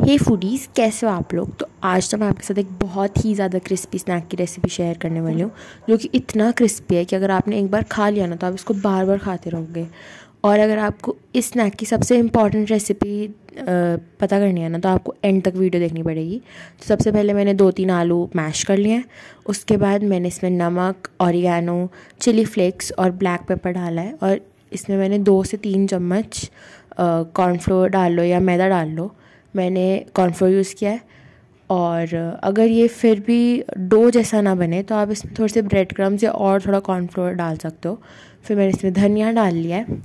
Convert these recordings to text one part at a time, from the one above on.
हे hey foodies कैसे हो आप लोग तो आज तो मैं आपके साथ एक बहुत ही ज़्यादा क्रिस्पी स्नैक की रेसिपी शेयर करने वाली हूँ जो कि इतना क्रिस्पी है कि अगर आपने एक बार खा लिया ना तो आप इसको बार बार खाते रहोगे और अगर आपको इस स्नैक की सबसे इम्पॉर्टेंट रेसिपी पता करनी है ना तो आपको एंड तक वीडियो देखनी पड़ेगी तो सबसे पहले मैंने दो तीन आलू मैश कर लिए हैं उसके बाद मैंने इसमें नमक औरियानो चिली फ्लेक्स और ब्लैक पेपर डाला है और इसमें मैंने दो से तीन चम्मच कॉर्नफ्लोर डाल लो या मैदा डाल लो मैंने कॉर्नफ्लोर यूज़ किया है और अगर ये फिर भी डो जैसा ना बने तो आप इसमें थोड़े से ब्रेड क्रम्स या और थोड़ा कॉर्नफ्लोर डाल सकते हो फिर मैंने इसमें धनिया डाल लिया है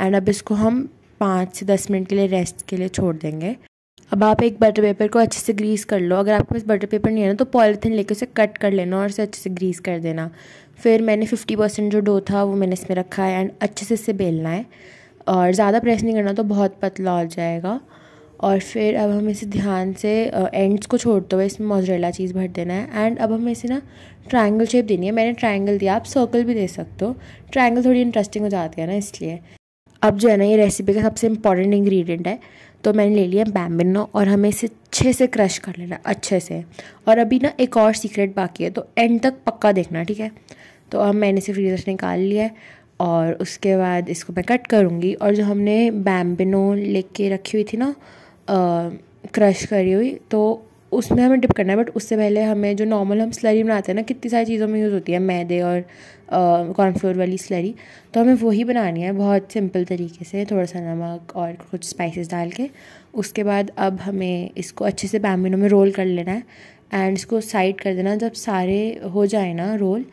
एंड अब इसको हम पाँच से दस मिनट के लिए रेस्ट के लिए छोड़ देंगे अब आप एक बटर पेपर को अच्छे से ग्रीस कर लो अगर आपके पास बटर पेपर नहीं है ना तो पॉलीथीन लेके उसे कट कर लेना और उसे अच्छे से ग्रीस कर देना फिर मैंने फिफ्टी परसेंट जो डो था वो मैंने इसमें रखा है एंड अच्छे से इसे बेलना है और ज़्यादा प्रेस नहीं करना तो बहुत पतला हो जाएगा और फिर अब हमें इसे ध्यान से एंड्स को छोड़ते हुए इसमें मोजरेला चीज़ भर देना है एंड अब हमें इसे ना ट्रायंगल शेप देनी है मैंने ट्रायंगल दिया आप सर्कल भी दे सकते हो ट्रायंगल थोड़ी इंटरेस्टिंग हो जाती है ना इसलिए अब जो है ना ये रेसिपी का सबसे इम्पॉर्टेंट इंग्रेडिएंट है तो मैंने ले लिया बैम्बिनो और हमें इसे अच्छे से क्रश कर लेना अच्छे से और अभी ना एक और सीक्रेट बाकी है तो एंड तक पक्का देखना ठीक है तो अब मैंने इसे फ्रीज़र से निकाल लिया है और उसके बाद इसको मैं कट करूँगी और जो हमने बैम्बिनो लेके रखी हुई थी ना क्रश करी हुई तो उसमें हमें डिप करना है बट उससे पहले हमें जो नॉर्मल हम स्लरी बनाते हैं ना कितनी सारी चीज़ों में यूज़ होती है मैदे और कॉर्नफ्लोर वाली स्लरी तो हमें वही बनानी है बहुत सिंपल तरीके से थोड़ा सा नमक और कुछ स्पाइसेस डाल के उसके बाद अब हमें इसको अच्छे से बैमिनों में रोल कर लेना है एंड इसको साइड कर देना जब सारे हो जाए ना रोल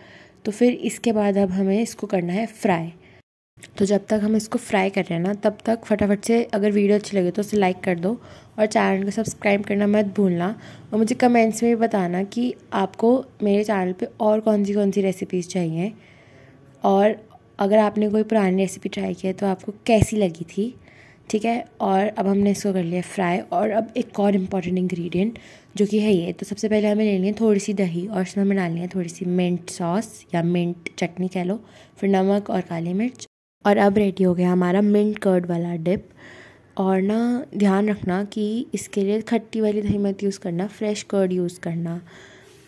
तो फिर इसके बाद अब हमें इसको करना है फ्राई तो जब तक हम इसको फ्राई कर रहे हैं ना तब तक फटाफट से अगर वीडियो अच्छी लगे तो उसे लाइक कर दो और चैनल को सब्सक्राइब करना मत भूलना और मुझे कमेंट्स में भी बताना कि आपको मेरे चैनल पे और कौन सी कौन सी रेसिपीज़ चाहिए और अगर आपने कोई पुरानी रेसिपी ट्राई की है तो आपको कैसी लगी थी ठीक है और अब हमने इसको कर लिया फ्राई और अब एक और इम्पॉर्टेंट इंग्रेडिएंट जो कि है ये तो सबसे पहले हमें लेनी है थोड़ी सी दही और इसमें हमें डालनी है थोड़ी सी मिंट सॉस या मिंट चटनी कह लो फिर नमक और काली मिर्च और अब रेडी हो गया हमारा मिंट कर्ड वाला डिप और ना ध्यान रखना कि इसके लिए खट्टी वाली दही मत यूज़ करना फ्रेश कर्ड यूज़ करना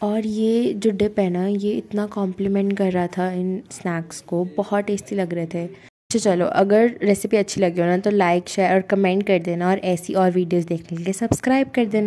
और ये जो डिप है ना ये इतना कॉम्प्लीमेंट कर रहा था इन स्नैक्स को बहुत टेस्टी लग रहे थे अच्छा चलो अगर रेसिपी अच्छी लगी हो ना तो लाइक शेयर और कमेंट कर देना और ऐसी और वीडियोस देखने के लिए सब्सक्राइब कर देना